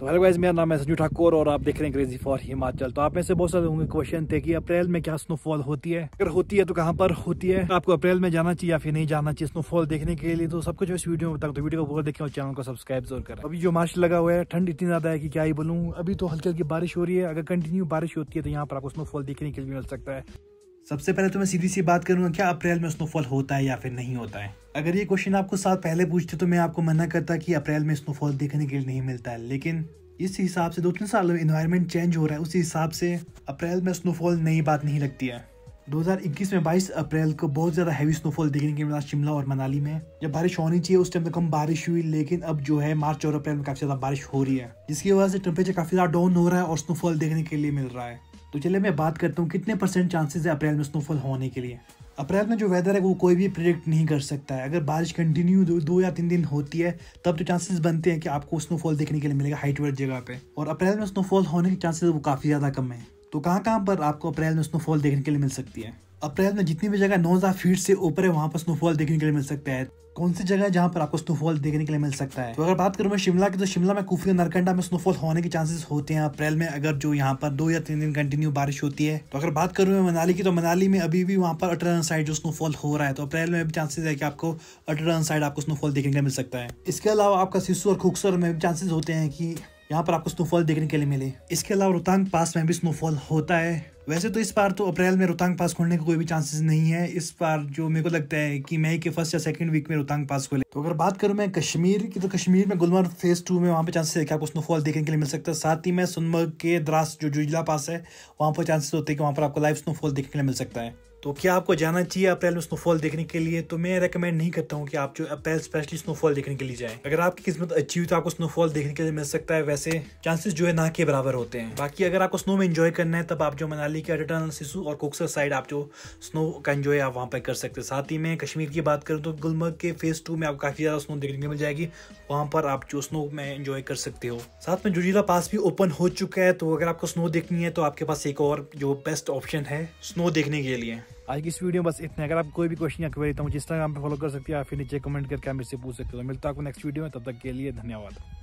तो hello guys मेरा नाम है संजू ठाकुर और आप देख रहे हैं क्रेजी फॉर हिमाचल तो आप में से बहुत सारे होंगे क्वेश्चन थे कि अप्रैल में क्या स्नोफॉल होती है अगर होती है तो कहाँ पर होती है तो आपको अप्रैल में जाना चाहिए या फिर नहीं जाना चाहिए स्नोफॉल देखने के लिए तो सब कुछ इस वीडियो में बताऊँ तो वीडियो को बोल देखें और चैनल को सब्सक्राइब जरूर करें अभी जो मार्च लगा हुआ है ठंड इतनी ज्यादा है कि क्या ही बोलूँ अभी तो हल्की हल्की बारिश हो रही है अगर कंटिन्यू बारिश होती है तो यहाँ पर आपको स्नोफॉल देखने के लिए मिल सकता है सबसे पहले तो मैं सीधी सी बात करूंगा क्या अप्रैल में स्नोफॉल होता है या फिर नहीं होता है अगर ये क्वेश्चन आपको साल पहले पूछते तो मैं आपको मना करता कि अप्रैल में स्नोफॉल देखने के लिए नहीं मिलता है लेकिन इस हिसाब से दो तीन साल में इन्वायरमेंट चेंज हो रहा है उसी हिसाब से अप्रैल में स्नोफॉल नई बात नहीं लगती है 2021 में 22 अप्रैल को बहुत ज़्यादा हैवी स्नोफॉल देखने के मिला शिमला और मनाली में जब बारिश होनी चाहिए उस टाइम तो कम बारिश हुई लेकिन अब जो है मार्च और अप्रैल में काफ़ी ज़्यादा बारिश हो रही है जिसकी वजह से टेम्परेचर काफ़ी ज़्यादा डाउन हो रहा है और स्नोफॉल देखने के लिए मिल रहा है तो चलिए मैं बात करता हूँ कितने परसेंट चांसेस है अप्रैल में स्नोफॉल होने के लिए अप्रैल में जो वेदर है वो कोई भी प्रिडिक्ट नहीं कर सकता है अगर बारिश कंटिन्यू दो, दो या तीन दिन होती है तब तो चांसेस बनते हैं कि आपको स्नोफॉल देखने के लिए मिलेगा हाइट वाइट जगह पे और अप्रैल में स्नोफॉल होने के चांसेस वो काफ़ी ज़्यादा कम है तो कहाँ कहाँ पर आपको अप्रैल में स्नोफॉल देखने के लिए मिल सकती है अप्रैल में जितनी भी जगह नौ हज़ार फीट से ऊपर है वहाँ पर स्नोफॉल देखने के लिए मिल सकता है कौन सी जगह है जहाँ पर आपको स्नोफॉल देखने के लिए मिल सकता है तो अगर बात करूँ मैं शिमला की तो शिमला में कुफरी नरकंडा में स्नोफॉल होने के चांसेस होते हैं अप्रैल में अगर जो यहाँ पर दो या तीन दिन कंटिन्यू बारिश होती है तो अगर बात करूँ मैं मनाली की तो मनाली में अभी भी वहाँ पर अटरन साइड जो स्नोफॉल हो रहा है तो अप्रैल में भी चांसेस है कि आपको अटरन साइड आपको स्नोफॉल देखने के लिए मिल सकता है इसके अलावा आपका सिसु और खुकसर में भी चांसेस होते हैं कि यहाँ पर आपको स्नोफॉल देखने के लिए मिले इसके अलावा रोहतांग पास में भी स्नोफॉल होता है वैसे तो इस बार तो अप्रैल में रोहतांग पास खोलने का कोई भी चांसेस नहीं है इस बार जो मेरे को लगता है कि मई के फर्स्ट या सेकंड वीक में रोहतांग पास खोले तो अगर बात करूं मैं कश्मीर की तो कश्मीर में गुलमर्ग फेज टू में वहाँ पे चांसेस है कि आपको स्नोफॉल देखने के लिए मिल सकता है साथ ही में सुनमर्ग के द्रास जो जुजला पास है वहाँ पर चांसेस होते हैं कि वहाँ पर आपको लाइव स्नोफॉल देखने के लिए मिल सकता है तो क्या आपको जाना चाहिए अप्रैल में स्नोफॉल देखने के लिए तो मैं रेकमेंड नहीं करता हूँ कि आप जो अप्रैल स्पेशली स्नोफॉल देखने के लिए जाएं अगर आपकी किस्मत अच्छी हुई तो आपको स्नोफॉल देखने के लिए मिल सकता है वैसे चांसेस जो है ना के बराबर होते हैं बाकी अगर आपको स्नो में इंजॉय करना है तब आप जो मनाली के अटल सिसु और कोक्सर साइड आप जो स्नो का इंजॉय आप वहाँ पर कर सकते हैं साथ ही में कश्मीर की बात करूँ तो गुलमर्ग के फेज टू में आपको काफ़ी ज़्यादा स्नो देखने को मिल जाएगी वहाँ पर आप जो स्नो में इंजॉय कर सकते हो साथ में जुजीला पास भी ओपन हो चुका है तो अगर आपको स्नो देखनी है तो आपके पास एक और जो बेस्ट ऑप्शन है स्नो देखने के लिए आज की इस वीडियो बस इतना अगर आप कोई भी क्वेश्चन या क्वेरी तो मुझे इंस्टाग्राम पर फॉलो कर सकते हैं या फिर नीचे कमेंट करके आप मेरे से पूछ सकते हो मिलता है आपको नेक्स्ट वीडियो में तब तक के लिए धन्यवाद